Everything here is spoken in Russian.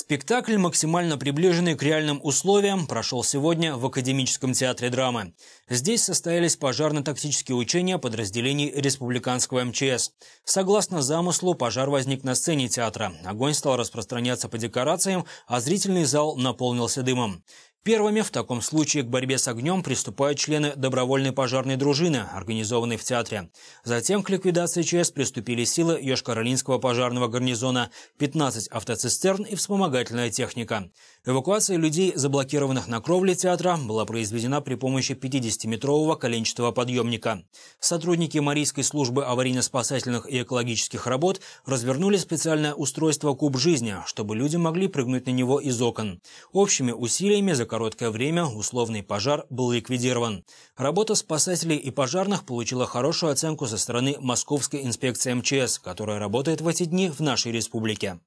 Спектакль, максимально приближенный к реальным условиям, прошел сегодня в Академическом театре драмы. Здесь состоялись пожарно-тактические учения подразделений республиканского МЧС. Согласно замыслу, пожар возник на сцене театра. Огонь стал распространяться по декорациям, а зрительный зал наполнился дымом. Первыми в таком случае к борьбе с огнем приступают члены добровольной пожарной дружины, организованной в театре. Затем к ликвидации ЧС приступили силы Йошкар-Олинского пожарного гарнизона, 15 автоцистерн и вспомогательная техника. Эвакуация людей, заблокированных на кровле театра, была произведена при помощи 50-метрового коленчатого подъемника. Сотрудники Марийской службы аварийно-спасательных и экологических работ развернули специальное устройство «Куб жизни», чтобы люди могли прыгнуть на него из окон. Общими усилиями за короткое время условный пожар был ликвидирован. Работа спасателей и пожарных получила хорошую оценку со стороны Московской инспекции МЧС, которая работает в эти дни в нашей республике.